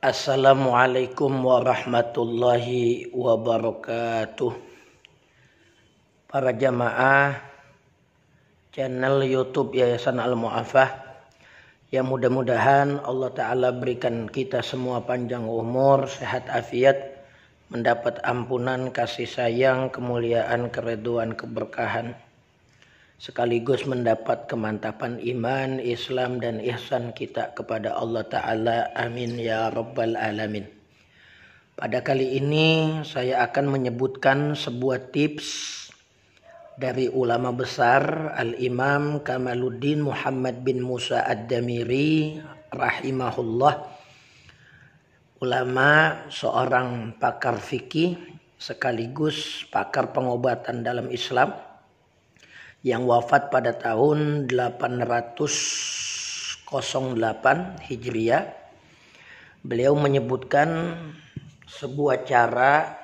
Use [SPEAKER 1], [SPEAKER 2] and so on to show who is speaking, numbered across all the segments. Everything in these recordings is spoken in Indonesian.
[SPEAKER 1] Assalamualaikum warahmatullahi wabarakatuh Para jamaah channel youtube Yayasan Al-Mu'afah Ya mudah-mudahan Allah Ta'ala berikan kita semua panjang umur, sehat afiat Mendapat ampunan, kasih sayang, kemuliaan, kereduan, keberkahan sekaligus mendapat kemantapan iman, Islam dan ihsan kita kepada Allah taala. Amin ya rabbal alamin. Pada kali ini saya akan menyebutkan sebuah tips dari ulama besar Al-Imam Kamaluddin Muhammad bin Musa Ad-Damiri rahimahullah. Ulama seorang pakar fikih sekaligus pakar pengobatan dalam Islam yang wafat pada tahun 808 Hijriah. Beliau menyebutkan sebuah cara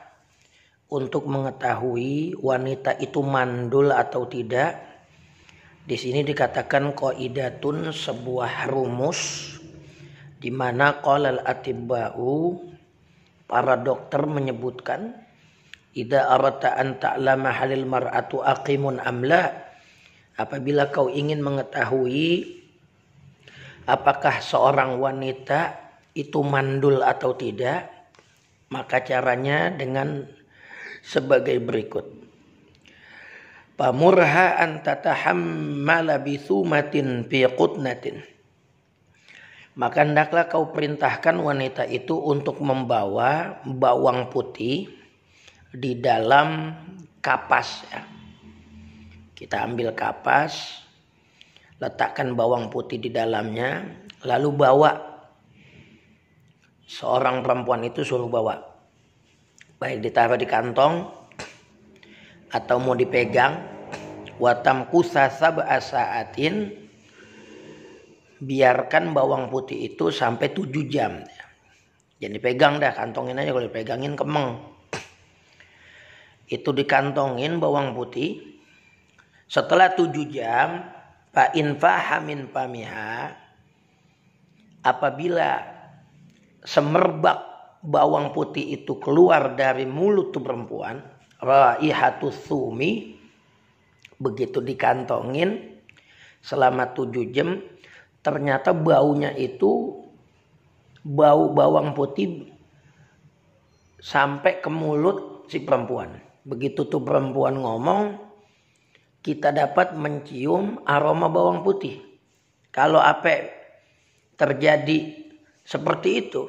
[SPEAKER 1] untuk mengetahui wanita itu mandul atau tidak. Di sini dikatakan koidatun sebuah rumus di mana qalal atibau para dokter menyebutkan ida arata an ta'lama halil mar'atu aqimun amla' apabila kau ingin mengetahui apakah seorang wanita itu mandul atau tidak, maka caranya dengan sebagai berikut. Pamurha an tatahammala bi matin piyakut Maka hendaklah kau perintahkan wanita itu untuk membawa bawang putih di dalam kapas kita ambil kapas, letakkan bawang putih di dalamnya, lalu bawa seorang perempuan itu suruh bawa. Baik ditaruh di kantong atau mau dipegang. Watam kusasab asaatin biarkan bawang putih itu sampai 7 jam. Jadi pegang dah, kantongin aja kalau dipegangin kemeng. Itu dikantongin bawang putih setelah tujuh jam, Pak fa infahamin pamiha, apabila semerbak bawang putih itu keluar dari mulut tuh perempuan, raihatu sumi, begitu dikantongin selama tujuh jam, ternyata baunya itu bau bawang putih sampai ke mulut si perempuan. Begitu tuh perempuan ngomong, kita dapat mencium aroma bawang putih. Kalau apa terjadi seperti itu,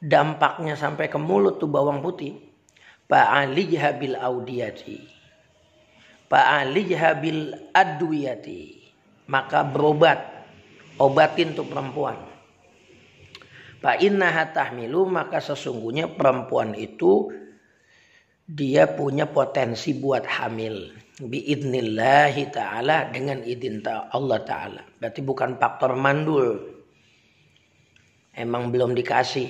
[SPEAKER 1] dampaknya sampai ke mulut tuh bawang putih. pak ali jahabil audiyati. ali jahabil adwiati Maka berobat. Obatin tuh perempuan. pak Inna milu maka sesungguhnya perempuan itu dia punya potensi buat hamil biidnillahi ta'ala dengan izin Allah ta'ala berarti bukan faktor mandul emang belum dikasih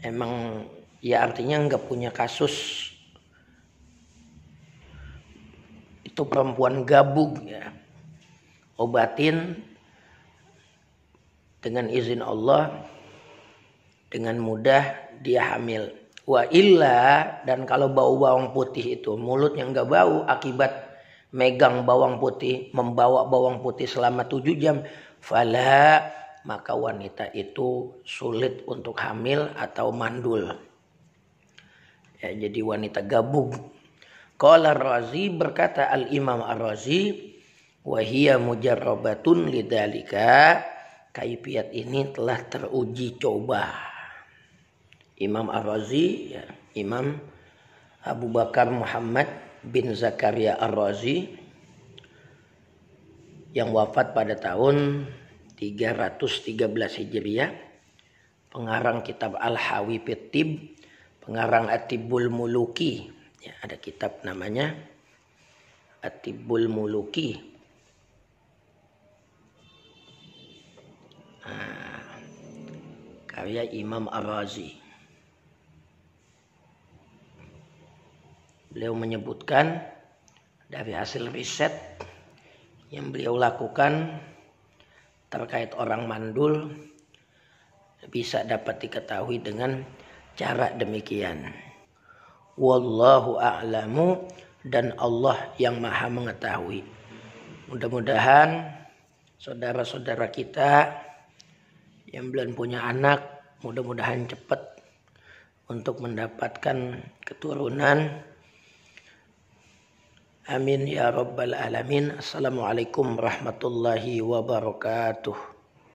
[SPEAKER 1] emang ya artinya nggak punya kasus itu perempuan gabung ya obatin dengan izin Allah dengan mudah dia hamil Wa illa dan kalau bau bawang putih itu mulutnya nggak bau akibat megang bawang putih, membawa bawang putih selama tujuh jam, fala maka wanita itu sulit untuk hamil atau mandul. Ya, jadi wanita gabung. Qala Razi berkata Al-Imam Ar-Razi wahia mujarrabatun lidalika kaifiat ini telah teruji coba Imam Ar-Razi, ya, Imam Abu Bakar Muhammad bin Zakaria Ar-Razi yang wafat pada tahun 313 Hijriah, pengarang kitab Al-Hawi Fitib, pengarang Atibul Muluki, ya, ada kitab namanya Atibul Muluki. Nah, karya Imam Ar-Razi. beliau menyebutkan dari hasil riset yang beliau lakukan terkait orang mandul bisa dapat diketahui dengan cara demikian. Wallahu a'lamu dan Allah yang maha mengetahui. Mudah-mudahan saudara-saudara kita yang belum punya anak mudah-mudahan cepat untuk mendapatkan keturunan Amin ya rabbal alamin. Assalamualaikum warahmatullahi wabarakatuh.